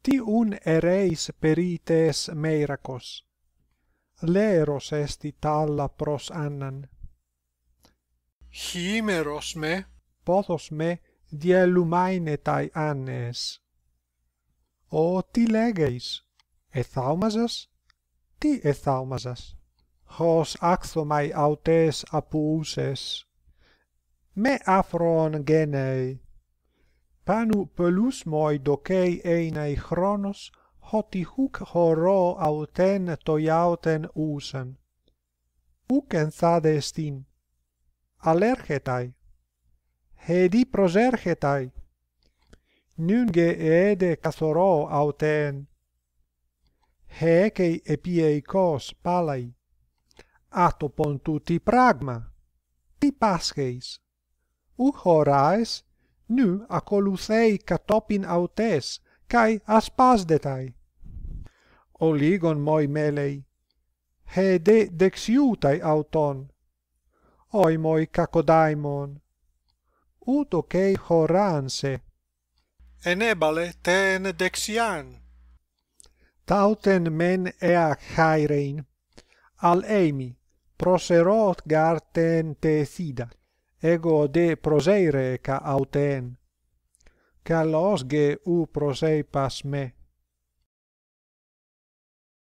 τι ουν περὶ περίτες μέρακος. λέρος έστι τάλα προς άναν. Χήμερος με, πόθος με, διελούμαινε ταί άνες. Ω, τι λέγεις, εθαύμαζας, τι εθαύμαζας. Χως άκθομαι αυτές ἀποῦσες. Με άφρον γένεϊ, panu pelus moi dokei einai chronos hoti huk horo auten toiauten usen huk enzade estin Alergetai. hedi prosergetai nunge ede kasoro auten hekei epiei kos palai atopon tuti pragma ti paskeis u horais nu acolusei colusei catopin autes kai aspas detai o moi melei he de dexiutai auton oi moi cacodaimon uto kei horanse enebale ten dexian tauten men ea hairein al eimi proserot garten te sidat ego de proseire ca auten. Cal osge u proseipas me.